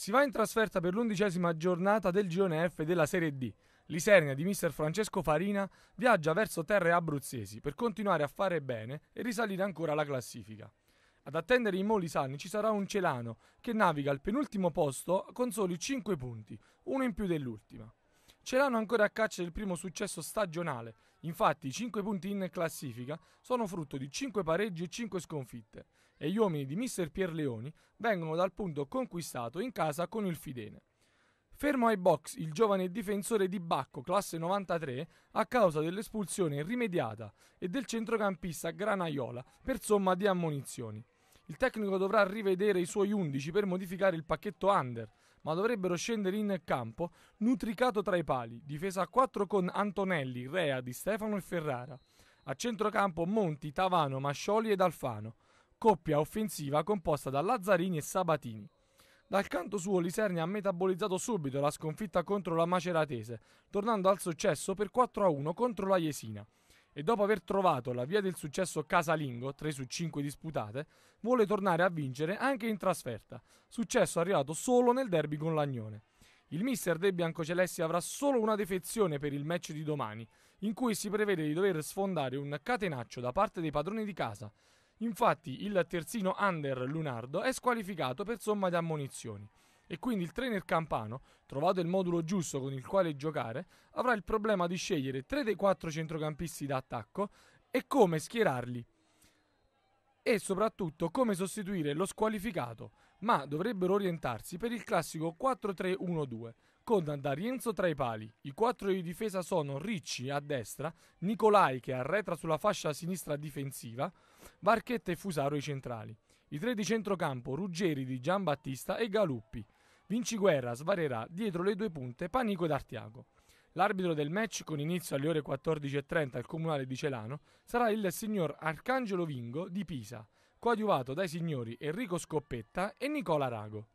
Si va in trasferta per l'undicesima giornata del girone F della Serie D. L'Isernia di mister Francesco Farina viaggia verso terre abruzzesi per continuare a fare bene e risalire ancora la classifica. Ad attendere i Molisani ci sarà un Celano che naviga al penultimo posto con soli 5 punti, uno in più dell'ultima ce l'hanno ancora a caccia del primo successo stagionale. Infatti, i 5 punti in classifica sono frutto di 5 pareggi e 5 sconfitte. E gli uomini di Mr. Pierleoni vengono dal punto conquistato in casa con il Fidene. Fermo ai box il giovane difensore di Bacco, classe 93, a causa dell'espulsione rimediata e del centrocampista Granaiola per somma di ammonizioni. Il tecnico dovrà rivedere i suoi 11 per modificare il pacchetto under ma dovrebbero scendere in campo nutricato tra i pali, difesa a 4 con Antonelli, Rea, Di Stefano e Ferrara. A centrocampo Monti, Tavano, Mascioli ed Alfano. Coppia offensiva composta da Lazzarini e Sabatini. Dal canto suo Liserni ha metabolizzato subito la sconfitta contro la Maceratese, tornando al successo per 4-1 contro la Jesina e dopo aver trovato la via del successo casalingo, 3 su 5 disputate, vuole tornare a vincere anche in trasferta, successo arrivato solo nel derby con Lagnone. Il mister dei biancocelesti avrà solo una defezione per il match di domani, in cui si prevede di dover sfondare un catenaccio da parte dei padroni di casa. Infatti il terzino under Lunardo è squalificato per somma di ammonizioni e quindi il trainer campano, trovato il modulo giusto con il quale giocare, avrà il problema di scegliere tre dei quattro centrocampisti da attacco e come schierarli e soprattutto come sostituire lo squalificato, ma dovrebbero orientarsi per il classico 4-3-1-2, con D'Arienzo tra i pali. I quattro di difesa sono Ricci a destra, Nicolai che arretra sulla fascia sinistra difensiva, Barchetta e Fusaro i centrali. I tre di centrocampo, Ruggeri di Giambattista e Galuppi. Vinci Guerra svarerà dietro le due punte Panico ed Artiago. L'arbitro del match, con inizio alle ore 14.30 al comunale di Celano, sarà il signor Arcangelo Vingo di Pisa, coadiuvato dai signori Enrico Scoppetta e Nicola Rago.